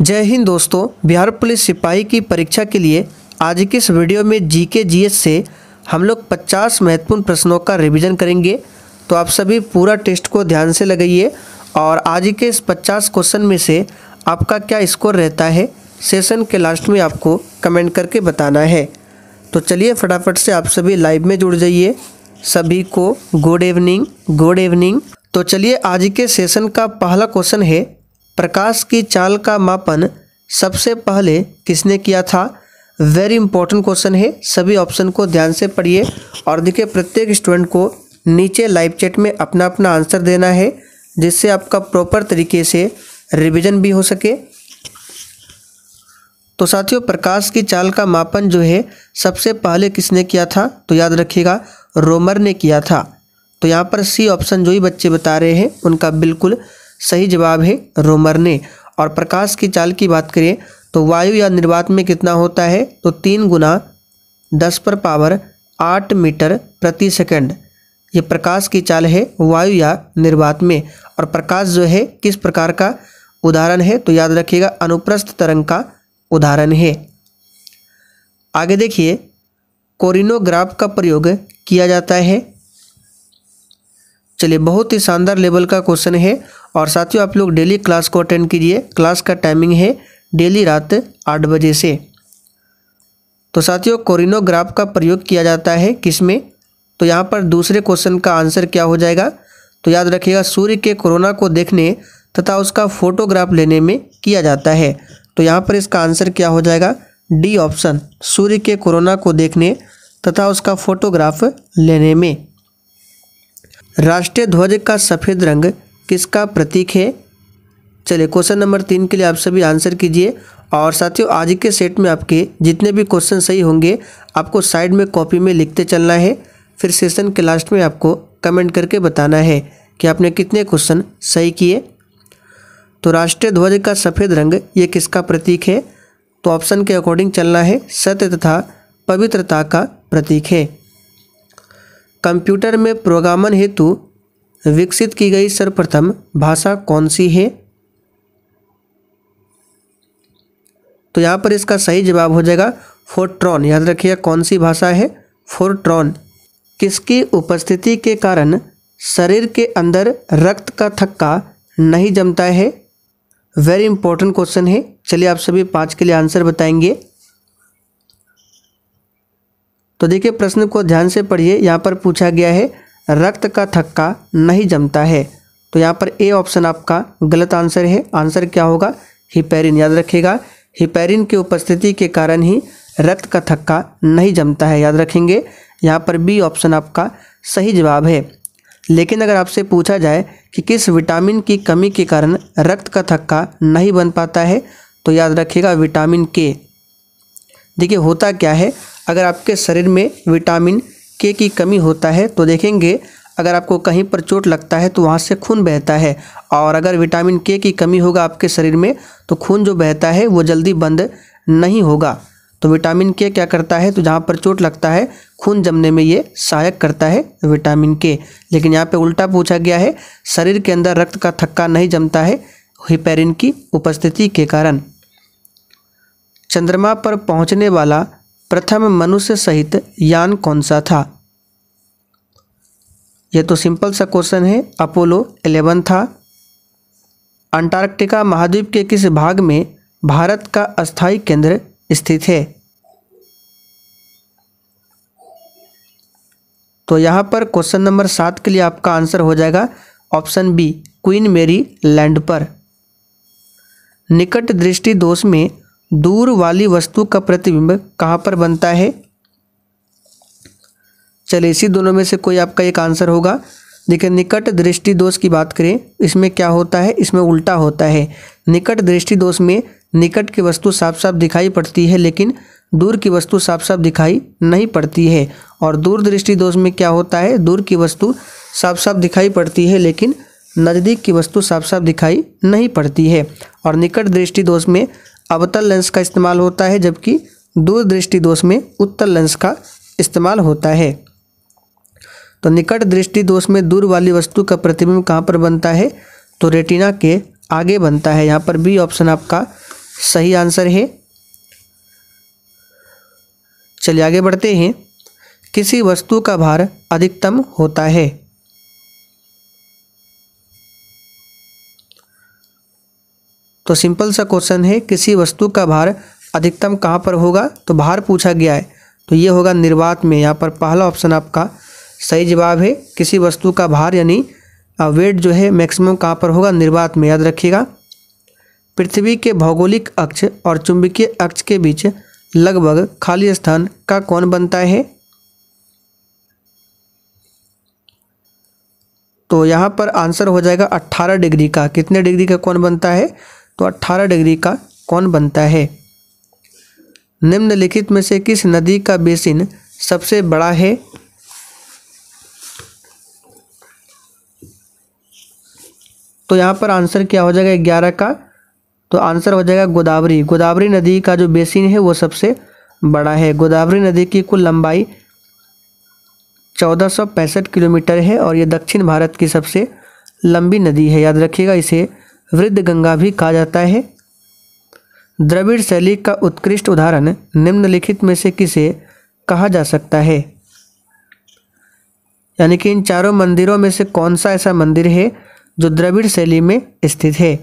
जय हिंद दोस्तों बिहार पुलिस सिपाही की परीक्षा के लिए आज के इस वीडियो में जी के जी एस से हम लोग 50 महत्वपूर्ण प्रश्नों का रिवीजन करेंगे तो आप सभी पूरा टेस्ट को ध्यान से लगाइए और आज के इस 50 क्वेश्चन में से आपका क्या स्कोर रहता है सेशन के लास्ट में आपको कमेंट करके बताना है तो चलिए फटाफट से आप सभी लाइव में जुड़ जाइए सभी को गुड इवनिंग गुड इवनिंग तो चलिए आज के सेशन का पहला क्वेश्चन है प्रकाश की चाल का मापन सबसे पहले किसने किया था वेरी इंपॉर्टेंट क्वेश्चन है सभी ऑप्शन को ध्यान से पढ़िए और देखिए प्रत्येक स्टूडेंट को नीचे लाइव चैट में अपना अपना आंसर देना है जिससे आपका प्रॉपर तरीके से रिवीजन भी हो सके तो साथियों प्रकाश की चाल का मापन जो है सबसे पहले किसने किया था तो याद रखिएगा रोमर ने किया था तो यहाँ पर सी ऑप्शन जो ही बच्चे बता रहे हैं उनका बिल्कुल सही जवाब है रोमरने और प्रकाश की चाल की बात करें तो वायु या निर्वात में कितना होता है तो तीन गुना दस पर पावर आठ मीटर प्रति सेकंड ये प्रकाश की चाल है वायु या निर्वात में और प्रकाश जो है किस प्रकार का उदाहरण है तो याद रखिएगा अनुप्रस्थ तरंग का उदाहरण है आगे देखिए कोरिनोग्राफ का प्रयोग किया जाता है चलिए बहुत ही शानदार लेवल का क्वेश्चन है और साथियों आप लोग डेली क्लास को अटेंड कीजिए क्लास का टाइमिंग है डेली रात आठ बजे से तो साथियों कोरिनोग्राफ का प्रयोग किया जाता है किसमें तो यहाँ पर दूसरे क्वेश्चन का आंसर क्या हो जाएगा तो याद रखिएगा सूर्य के कोरोना को देखने तथा उसका फोटोग्राफ लेने में किया जाता है तो यहाँ पर इसका आंसर क्या हो जाएगा डी ऑप्शन सूर्य के कोरोना को देखने तथा उसका फोटोग्राफ लेने में राष्ट्रीय ध्वज का सफ़ेद रंग किसका प्रतीक है चलिए क्वेश्चन नंबर तीन के लिए आप सभी आंसर कीजिए और साथियों आज के सेट में आपके जितने भी क्वेश्चन सही होंगे आपको साइड में कॉपी में लिखते चलना है फिर सेशन के लास्ट में आपको कमेंट करके बताना है कि आपने कितने क्वेश्चन सही किए तो राष्ट्रीय ध्वज का सफ़ेद रंग ये किसका प्रतीक है तो ऑप्शन के अकॉर्डिंग चलना है सत्य तथा पवित्रता का प्रतीक है कंप्यूटर में प्रोग्रामन हेतु विकसित की गई सर्वप्रथम भाषा कौन सी है तो यहाँ पर इसका सही जवाब हो जाएगा फोर्ट्रॉन याद रखिएगा कौन सी भाषा है फोर्ट्रॉन किसकी उपस्थिति के कारण शरीर के अंदर रक्त का थक्का नहीं जमता है वेरी इंपॉर्टेंट क्वेश्चन है चलिए आप सभी पाँच के लिए आंसर बताएंगे तो देखिए प्रश्न को ध्यान से पढ़िए यहाँ पर पूछा गया है रक्त का थक्का नहीं जमता है तो यहाँ पर ए ऑप्शन आपका गलत आंसर है आंसर क्या होगा हिपेरिन याद रखेगा हिपेरिन की उपस्थिति के कारण ही रक्त का थक्का नहीं जमता है याद रखेंगे यहाँ पर बी ऑप्शन आपका सही जवाब है लेकिन अगर आपसे पूछा जाए कि किस विटामिन की कमी के कारण रक्त का थक्का नहीं बन पाता है तो याद रखिएगा विटामिन के देखिए होता क्या है अगर आपके शरीर में विटामिन के की कमी होता है तो देखेंगे अगर आपको कहीं पर चोट लगता है तो वहाँ से खून बहता है और अगर विटामिन के की कमी होगा आपके शरीर में तो खून जो बहता है वो जल्दी बंद नहीं होगा तो विटामिन के क्या करता है तो जहाँ पर चोट लगता है खून जमने में ये सहायक करता है विटामिन के लेकिन यहाँ पे उल्टा पूछा गया है शरीर के अंदर रक्त का थक्का नहीं जमता है हिपेरिन की उपस्थिति के कारण चंद्रमा पर पहुँचने वाला प्रथम मनुष्य सहित यान कौन सा था यह तो सिंपल सा क्वेश्चन है अपोलो एलेवन था अंटार्कटिका महाद्वीप के किस भाग में भारत का अस्थायी केंद्र स्थित है तो यहाँ पर क्वेश्चन नंबर सात के लिए आपका आंसर हो जाएगा option B Queen Mary Land पर निकट दृष्टि दोष में दूर वाली वस्तु का प्रतिबिंब कहाँ पर बनता है चलिए इसी दोनों में से कोई आपका एक आंसर होगा देखिए निकट दृष्टि दोष की बात करें इसमें क्या होता है इसमें उल्टा होता है निकट दृष्टि दोष में निकट की वस्तु साफ साफ दिखाई पड़ती है लेकिन दूर की वस्तु साफ साफ दिखाई नहीं पड़ती है और दूर दृष्टि दोष में क्या होता है दूर की वस्तु साफ साफ दिखाई पड़ती है लेकिन नज़दीक की वस्तु साफ साफ दिखाई नहीं पड़ती है और निकट दृष्टि दोष में अवतल लेंस का इस्तेमाल होता है जबकि दूरदृष्टि दोष में उत्तल लेंस का इस्तेमाल होता है तो निकट दृष्टि दोष में दूर वाली वस्तु का प्रतिबिंब कहाँ पर बनता है तो रेटिना के आगे बनता है यहाँ पर बी ऑप्शन आपका सही आंसर है चलिए आगे बढ़ते हैं किसी वस्तु का भार अधिकतम होता है तो सिंपल सा क्वेश्चन है किसी वस्तु का भार अधिकतम कहाँ पर होगा तो भार पूछा गया है तो ये होगा निर्वात में यहाँ पर पहला ऑप्शन आपका सही जवाब है किसी वस्तु का भार यानी वेट जो है मैक्सिमम कहाँ पर होगा निर्वात में याद रखिएगा पृथ्वी के भौगोलिक अक्ष और चुंबकीय अक्ष के बीच लगभग खाली स्थान का कौन बनता है तो यहाँ पर आंसर हो जाएगा 18 डिग्री का कितने डिग्री का कौन बनता है तो 18 डिग्री का कौन बनता है निम्नलिखित में से किस नदी का बेसिन सबसे बड़ा है तो यहाँ पर आंसर क्या हो जाएगा ग्यारह का तो आंसर हो जाएगा गोदावरी गोदावरी नदी का जो बेसिन है वो सबसे बड़ा है गोदावरी नदी की कुल लंबाई चौदह किलोमीटर है और ये दक्षिण भारत की सबसे लंबी नदी है याद रखिएगा इसे वृद्ध गंगा भी कहा जाता है द्रविड़ शैली का उत्कृष्ट उदाहरण निम्नलिखित में से किसे कहा जा सकता है यानी कि इन चारों मंदिरों में से कौन सा ऐसा मंदिर है जो द्रविड़ शैली में स्थित है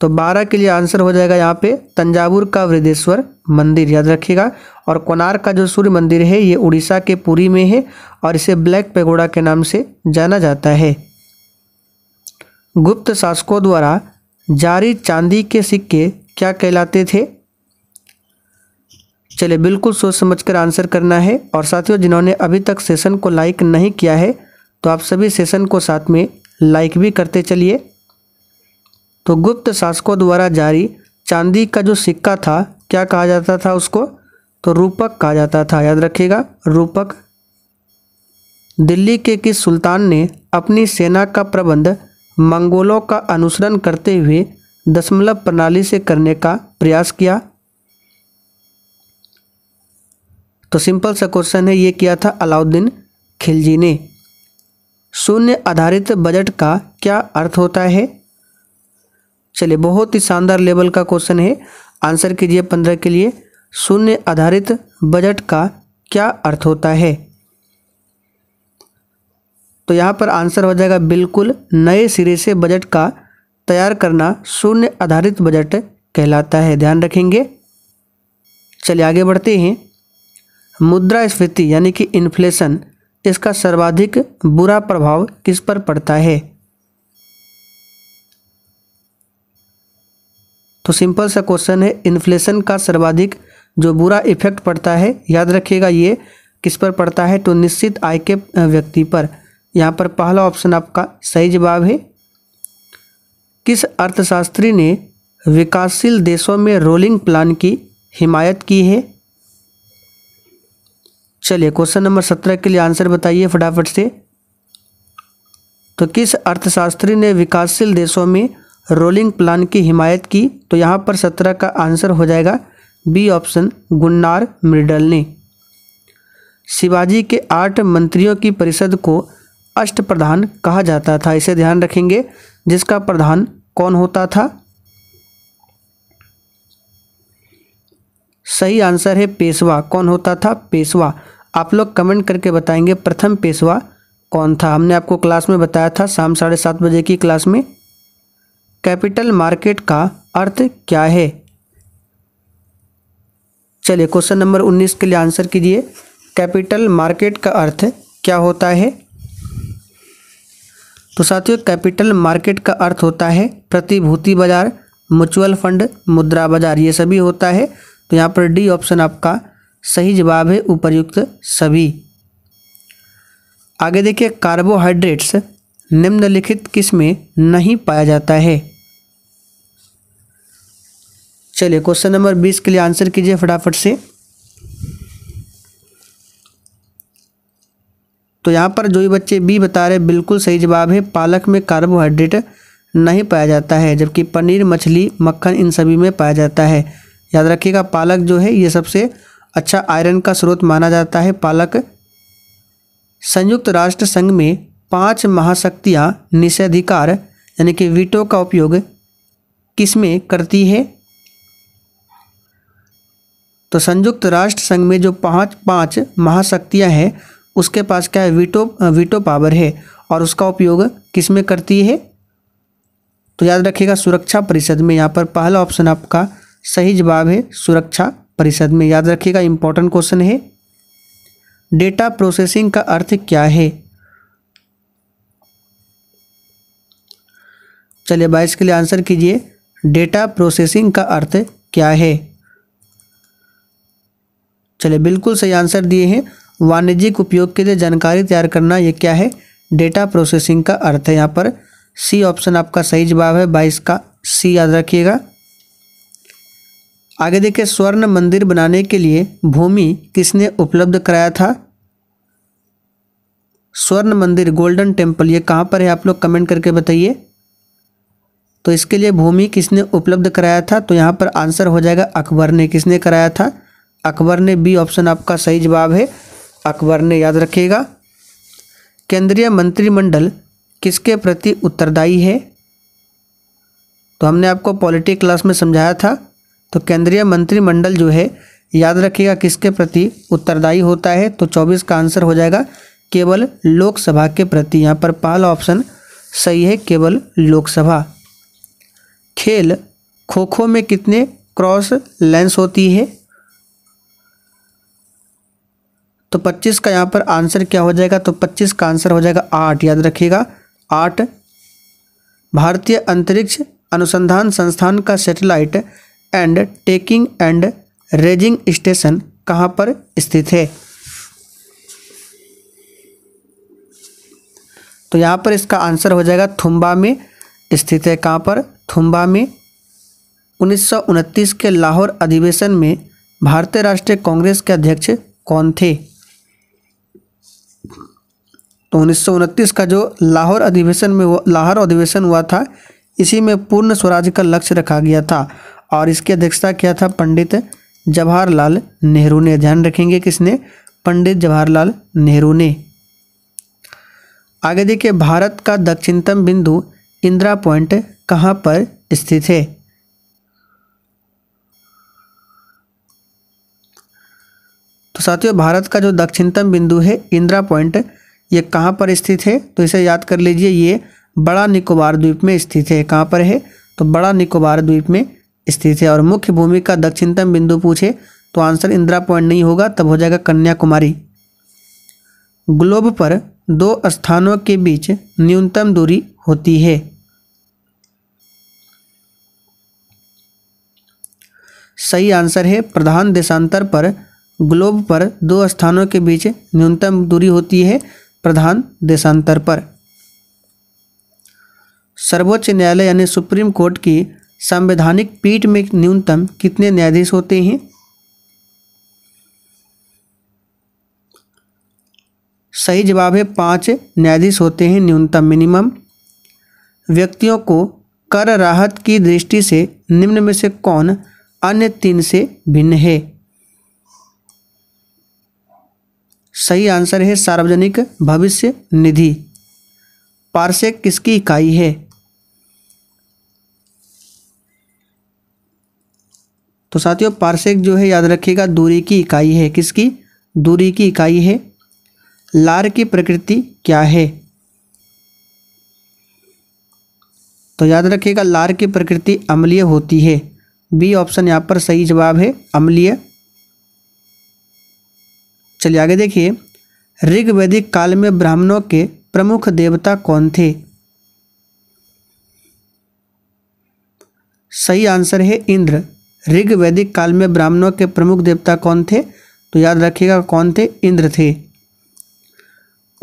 तो बारह के लिए आंसर हो जाएगा यहाँ पे तंजावुर का वृद्धेश्वर मंदिर याद रखिएगा और कोनार का जो सूर्य मंदिर है ये उड़ीसा के पुरी में है और इसे ब्लैक पेगोड़ा के नाम से जाना जाता है गुप्त शासकों द्वारा जारी चांदी के सिक्के क्या कहलाते थे चलिए बिल्कुल सोच समझ कर आंसर करना है और साथियों जिन्होंने अभी तक सेशन को लाइक नहीं किया है तो आप सभी सेशन को साथ में लाइक भी करते चलिए तो गुप्त शासकों द्वारा जारी चांदी का जो सिक्का था क्या कहा जाता था उसको तो रूपक कहा जाता था याद रखिएगा रूपक दिल्ली के किस सुल्तान ने अपनी सेना का प्रबंध मंगोलों का अनुसरण करते हुए दशमलव प्रणाली से करने का प्रयास किया तो सिंपल सा क्वेश्चन है ये किया था अलाउद्दीन खिलजी ने शून्य आधारित बजट का क्या अर्थ होता है चलिए बहुत ही शानदार लेवल का क्वेश्चन है आंसर कीजिए पंद्रह के लिए शून्य आधारित बजट का क्या अर्थ होता है तो यहाँ पर आंसर हो जाएगा बिल्कुल नए सिरे से बजट का तैयार करना शून्य आधारित बजट कहलाता है ध्यान रखेंगे चलिए आगे बढ़ते हैं मुद्रा स्फीति यानी कि इन्फ्लेशन इसका सर्वाधिक बुरा प्रभाव किस पर पड़ता है तो सिंपल सा क्वेश्चन है इन्फ्लेशन का सर्वाधिक जो बुरा इफेक्ट पड़ता है याद रखिएगा ये किस पर पड़ता है तो निश्चित आय के व्यक्ति पर यहाँ पर पहला ऑप्शन आपका सही जवाब है किस अर्थशास्त्री ने विकासशील देशों में रोलिंग प्लान की हिमायत की है चलिए क्वेश्चन नंबर सत्रह के लिए आंसर बताइए फटाफट से तो किस अर्थशास्त्री ने विकासशील देशों में रोलिंग प्लान की हिमायत की तो यहाँ पर सत्रह का आंसर हो जाएगा बी ऑप्शन गुन्नार मिडल ने शिवाजी के आठ मंत्रियों की परिषद को अष्ट प्रधान कहा जाता था इसे ध्यान रखेंगे जिसका प्रधान कौन होता था सही आंसर है पेशवा कौन होता था पेशवा आप लोग कमेंट करके बताएंगे प्रथम पेशवा कौन था हमने आपको क्लास में बताया था शाम साढ़े सात बजे की क्लास में कैपिटल मार्केट का अर्थ क्या है चलिए क्वेश्चन नंबर उन्नीस के लिए आंसर कीजिए कैपिटल मार्केट का अर्थ क्या होता है तो साथियों कैपिटल मार्केट का अर्थ होता है प्रतिभूति बाजार म्यूचुअल फंड मुद्रा बाजार ये सभी होता है तो यहाँ पर डी ऑप्शन आपका सही जवाब है उपर्युक्त सभी आगे देखिए कार्बोहाइड्रेट्स निम्नलिखित किस्में नहीं पाया जाता है चलिए क्वेश्चन नंबर बीस के लिए आंसर कीजिए फटाफट से तो यहाँ पर जो भी बच्चे बी बता रहे बिल्कुल सही जवाब है पालक में कार्बोहाइड्रेट नहीं पाया जाता है जबकि पनीर मछली मक्खन इन सभी में पाया जाता है याद रखिएगा पालक जो है ये सबसे अच्छा आयरन का स्रोत माना जाता है पालक संयुक्त राष्ट्र संघ में पांच महाशक्तियाँ निषेधिकार यानी कि वीटो का उपयोग किस में करती है तो संयुक्त राष्ट्र संघ में जो पांच पांच महाशक्तियाँ हैं उसके पास क्या है वीटो वीटो पावर है और उसका उपयोग किस में करती है तो याद रखिएगा सुरक्षा परिषद में यहाँ पर पहला ऑप्शन आपका सही जवाब है सुरक्षा परिषद में याद रखिएगा इंपॉर्टेंट क्वेश्चन है डेटा प्रोसेसिंग का अर्थ क्या है चलिए बाईस के लिए आंसर कीजिए डेटा प्रोसेसिंग का अर्थ क्या है चलिए बिल्कुल सही आंसर दिए हैं वाणिज्यिक उपयोग के लिए जानकारी तैयार करना ये क्या है डेटा प्रोसेसिंग का अर्थ है यहाँ पर सी ऑप्शन आपका सही जवाब है बाईस का सी याद रखिएगा आगे देखिए स्वर्ण मंदिर बनाने के लिए भूमि किसने उपलब्ध कराया था स्वर्ण मंदिर गोल्डन टेम्पल ये कहाँ पर है आप लोग कमेंट करके बताइए तो इसके लिए भूमि किसने उपलब्ध कराया था तो यहाँ पर आंसर हो जाएगा अकबर ने किसने कराया था अकबर ने बी ऑप्शन आपका सही जवाब है अकबर ने याद रखेगा केंद्रीय मंत्रिमंडल किसके प्रति उत्तरदायी है तो हमने आपको पॉलिटिक क्लास में समझाया था तो केंद्रीय मंत्रिमंडल जो है याद रखिएगा किसके प्रति उत्तरदायी होता है तो 24 का आंसर हो जाएगा केवल लोकसभा के प्रति यहाँ पर पहला ऑप्शन सही है केवल लोकसभा खेल खो खो में कितने क्रॉस लेंस होती है तो 25 का यहाँ पर आंसर क्या हो जाएगा तो 25 का आंसर हो जाएगा आठ याद रखिएगा आठ भारतीय अंतरिक्ष अनुसंधान संस्थान का satellite and tracking and ranging station कहाँ पर स्थित है तो यहाँ पर इसका आंसर हो जाएगा थुम्बा में स्थित है कहाँ पर थुम्बा में उन्नीस के लाहौर अधिवेशन में भारतीय राष्ट्रीय कांग्रेस के अध्यक्ष कौन थे तो उन्नीस का जो लाहौर अधिवेशन में लाहौर अधिवेशन हुआ था इसी में पूर्ण स्वराज का लक्ष्य रखा गया था और इसकी अध्यक्षता किया था पंडित जवाहरलाल नेहरू ने ध्यान रखेंगे किसने पंडित जवाहरलाल नेहरू ने आगे देखिए भारत का दक्षिणतम बिंदु इंदिरा पॉइंट कहाँ पर स्थित है तो साथियों भारत का जो दक्षिणतम बिंदु है इंदिरा पॉइंट ये कहाँ पर स्थित है तो इसे याद कर लीजिए ये बड़ा निकोबार द्वीप में स्थित है कहाँ पर है तो बड़ा निकोबार द्वीप में स्थित है और मुख्य भूमि का दक्षिणतम बिंदु पूछे तो आंसर इंदिरा पॉइंट नहीं होगा तब हो जाएगा कन्याकुमारी ग्लोब पर दो स्थानों के बीच न्यूनतम दूरी होती है सही आंसर है प्रधान देशांतर पर ग्लोब पर दो स्थानों के बीच न्यूनतम दूरी होती है प्रधान देशांतर पर सर्वोच्च न्यायालय यानी सुप्रीम कोर्ट की संवैधानिक पीठ में न्यूनतम कितने न्यायाधीश होते हैं सही जवाब है पांच न्यायाधीश होते हैं न्यूनतम मिनिमम व्यक्तियों को कर राहत की दृष्टि से निम्न में से कौन अन्य तीन से भिन्न है सही आंसर है सार्वजनिक भविष्य निधि पार्सेक किसकी इकाई है तो साथियों पार्सेक जो है याद रखिएगा दूरी की इकाई है किसकी दूरी की इकाई है लार की प्रकृति क्या है तो याद रखिएगा लार की प्रकृति अम्लीय होती है बी ऑप्शन यहाँ पर सही जवाब है अम्लीय चलिए आगे देखिए ऋग वैदिक काल में ब्राह्मणों के प्रमुख देवता कौन थे सही आंसर है इंद्र ऋग वैदिक काल में ब्राह्मणों के प्रमुख देवता कौन थे तो याद रखिएगा कौन थे इंद्र थे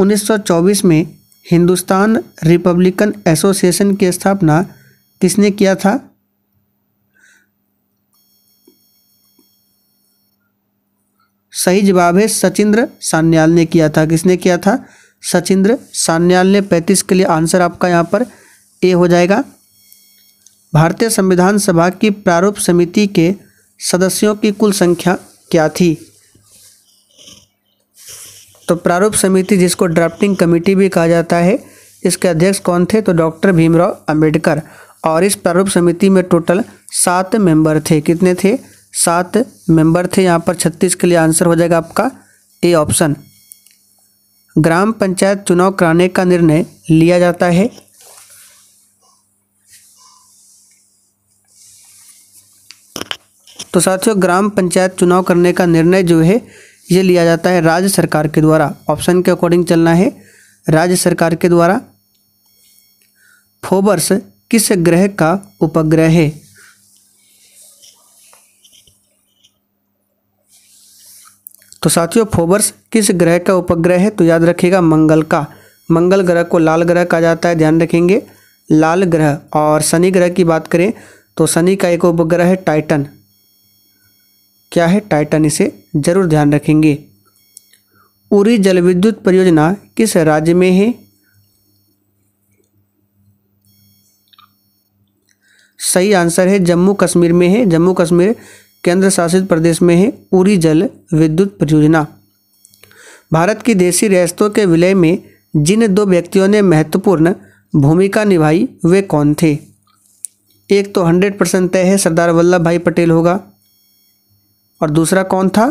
1924 में हिंदुस्तान रिपब्लिकन एसोसिएशन की स्थापना किसने किया था सही जवाब है सचिंद्र सान्याल ने किया था किसने किया था सचिंद्र सान्याल ने पैंतीस के लिए आंसर आपका यहाँ पर ए हो जाएगा भारतीय संविधान सभा की प्रारूप समिति के सदस्यों की कुल संख्या क्या थी तो प्रारूप समिति जिसको ड्राफ्टिंग कमेटी भी कहा जाता है इसके अध्यक्ष कौन थे तो डॉक्टर भीमराव अंबेडकर और इस प्रारूप समिति में टोटल सात मेंबर थे कितने थे सात मेंबर थे यहाँ पर छत्तीस के लिए आंसर हो जाएगा आपका ए ऑप्शन ग्राम पंचायत चुनाव कराने का निर्णय लिया जाता है तो साथियों ग्राम पंचायत चुनाव करने का निर्णय जो है ये लिया जाता है राज्य सरकार के द्वारा ऑप्शन के अकॉर्डिंग चलना है राज्य सरकार के द्वारा फोबर्स किस ग्रह का उपग्रह है तो साथियों फोबर्स किस ग्रह का उपग्रह है तो याद रखिएगा मंगल का मंगल ग्रह को लाल ग्रह कहा जाता है ध्यान रखेंगे लाल ग्रह और शनि ग्रह की बात करें तो शनि का एक उपग्रह है टाइटन क्या है टाइटन इसे जरूर ध्यान रखेंगे उरी जल विद्युत परियोजना किस राज्य में है सही आंसर है जम्मू कश्मीर में है जम्मू कश्मीर केंद्र शासित प्रदेश में है पूरी जल विद्युत परियोजना भारत की देसी रियासतों के विलय में जिन दो व्यक्तियों ने महत्वपूर्ण भूमिका निभाई वे कौन थे एक तो हंड्रेड परसेंट तय है सरदार वल्लभ भाई पटेल होगा और दूसरा कौन था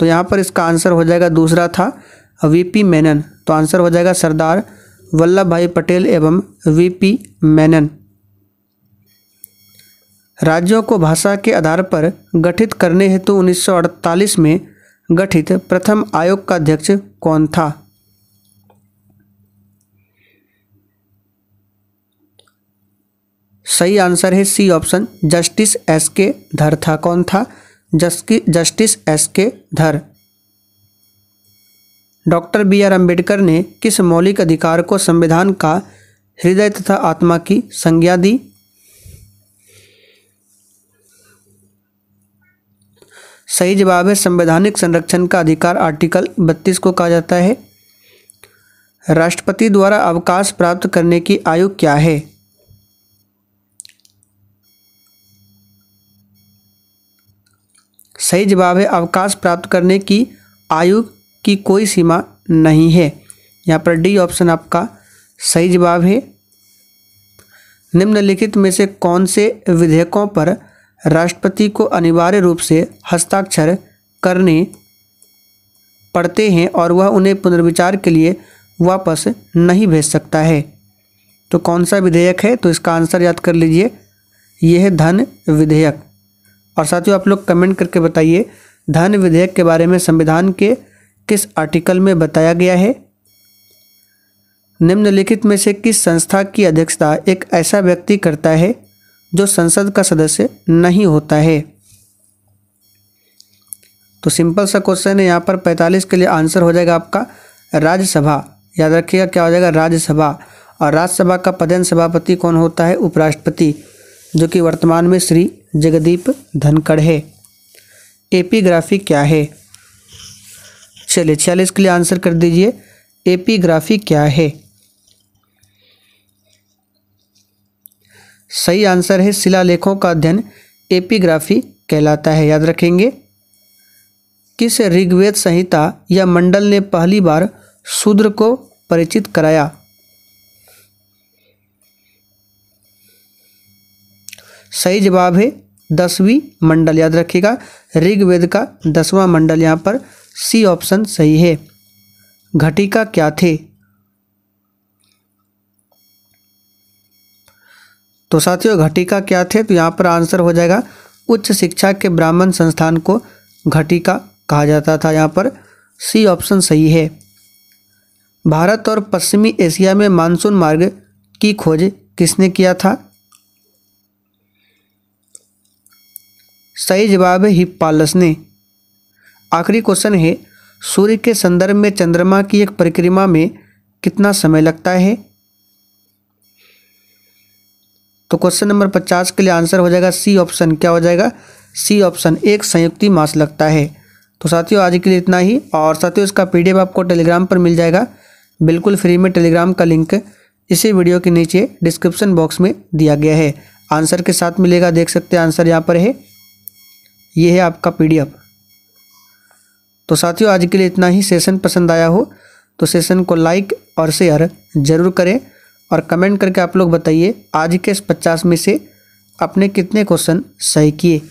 तो यहाँ पर इसका आंसर हो जाएगा दूसरा था वीपी मेनन तो आंसर हो जाएगा सरदार वल्लभ भाई पटेल एवं वीपी मेनन राज्यों को भाषा के आधार पर गठित करने हेतु 1948 में गठित प्रथम आयोग का अध्यक्ष कौन था सही आंसर है सी ऑप्शन जस्टिस एस के धर था कौन था जस्टिस एस के धर डॉक्टर बी आर अम्बेडकर ने किस मौलिक अधिकार को संविधान का हृदय तथा आत्मा की संज्ञा दी सही जवाब है संवैधानिक संरक्षण का अधिकार आर्टिकल बत्तीस को कहा जाता है राष्ट्रपति द्वारा अवकाश प्राप्त करने की आयु क्या है सही जवाब है अवकाश प्राप्त करने की आयु की कोई सीमा नहीं है यहाँ पर डी ऑप्शन आपका सही जवाब है निम्नलिखित में से कौन से विधेयकों पर राष्ट्रपति को अनिवार्य रूप से हस्ताक्षर करने पड़ते हैं और वह उन्हें पुनर्विचार के लिए वापस नहीं भेज सकता है तो कौन सा विधेयक है तो इसका आंसर याद कर लीजिए यह धन विधेयक और साथियों आप लोग कमेंट करके बताइए धन विधेयक के बारे में संविधान के किस आर्टिकल में बताया गया है निम्नलिखित में से किस संस्था की अध्यक्षता एक ऐसा व्यक्ति करता है जो संसद का सदस्य नहीं होता है तो सिंपल सा क्वेश्चन है यहाँ पर 45 के लिए आंसर हो जाएगा आपका राज्यसभा याद रखिएगा क्या हो जाएगा राज्यसभा और राज्यसभा का पदन सभापति कौन होता है उपराष्ट्रपति जो कि वर्तमान में श्री जगदीप धनखड़ है एपीग्राफी क्या है चलिए छियालीस के लिए आंसर कर दीजिए एपीग्राफी क्या है सही आंसर है शिलालेखों का अध्ययन एपिग्राफी कहलाता है याद रखेंगे किस ऋग्वेद संहिता या मंडल ने पहली बार शूद्र को परिचित कराया सही जवाब है दसवीं मंडल याद रखिएगा ऋग्वेद का दसवां मंडल यहाँ पर सी ऑप्शन सही है घटिका क्या थे तो साथियों घटिका क्या थे तो यहाँ पर आंसर हो जाएगा उच्च शिक्षा के ब्राह्मण संस्थान को घटिका कहा जाता था यहाँ पर सी ऑप्शन सही है भारत और पश्चिमी एशिया में मानसून मार्ग की खोज किसने किया था सही जवाब है हिपालस ने आखिरी क्वेश्चन है सूर्य के संदर्भ में चंद्रमा की एक परिक्रमा में कितना समय लगता है तो क्वेश्चन नंबर पचास के लिए आंसर हो जाएगा सी ऑप्शन क्या हो जाएगा सी ऑप्शन एक संयुक्ति मास लगता है तो साथियों आज के लिए इतना ही और साथियों इसका पी आपको टेलीग्राम पर मिल जाएगा बिल्कुल फ्री में टेलीग्राम का लिंक इसी वीडियो के नीचे डिस्क्रिप्शन बॉक्स में दिया गया है आंसर के साथ मिलेगा देख सकते हैं आंसर यहाँ पर है ये है आपका पी तो साथियों आज के लिए इतना ही सेशन पसंद आया हो तो सेशन को लाइक और शेयर ज़रूर करें और कमेंट करके आप लोग बताइए आज के इस पचास में से आपने कितने क्वेश्चन सही किए